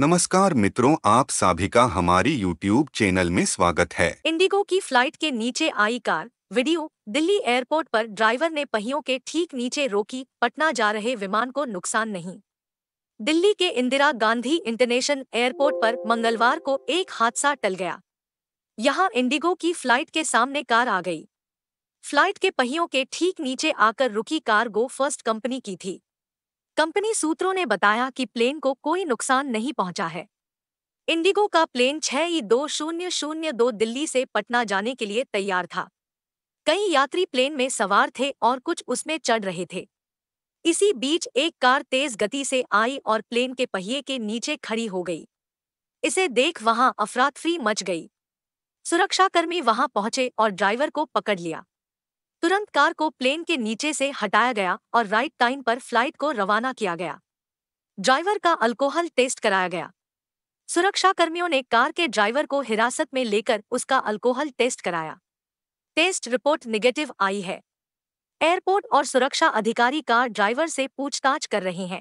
नमस्कार मित्रों आप सभी का हमारी YouTube चैनल में स्वागत है इंडिगो की फ्लाइट के नीचे आई कार वीडियो दिल्ली एयरपोर्ट पर ड्राइवर ने पहियों के ठीक नीचे रोकी पटना जा रहे विमान को नुकसान नहीं दिल्ली के इंदिरा गांधी इंटरनेशनल एयरपोर्ट पर मंगलवार को एक हादसा टल गया यहां इंडिगो की फ्लाइट के सामने कार आ गई फ्लाइट के पहियों के ठीक नीचे आकर रुकी कार गो फर्स्ट कंपनी की थी कंपनी सूत्रों ने बताया कि प्लेन को कोई नुकसान नहीं पहुंचा है इंडिगो का प्लेन छह ई दो शून्य शून्य दो दिल्ली से पटना जाने के लिए तैयार था कई यात्री प्लेन में सवार थे और कुछ उसमें चढ़ रहे थे इसी बीच एक कार तेज गति से आई और प्लेन के पहिए के नीचे खड़ी हो गई इसे देख वहां अफरातफरी मच गई सुरक्षाकर्मी वहां पहुंचे और ड्राइवर को पकड़ लिया तुरंत कार को प्लेन के नीचे से हटाया गया और राइट टाइम पर फ्लाइट को रवाना किया गया ड्राइवर का अल्कोहल टेस्ट कराया गया सुरक्षा कर्मियों ने कार के ड्राइवर को हिरासत में लेकर उसका अल्कोहल टेस्ट कराया टेस्ट रिपोर्ट निगेटिव आई है एयरपोर्ट और सुरक्षा अधिकारी कार ड्राइवर से पूछताछ कर रहे हैं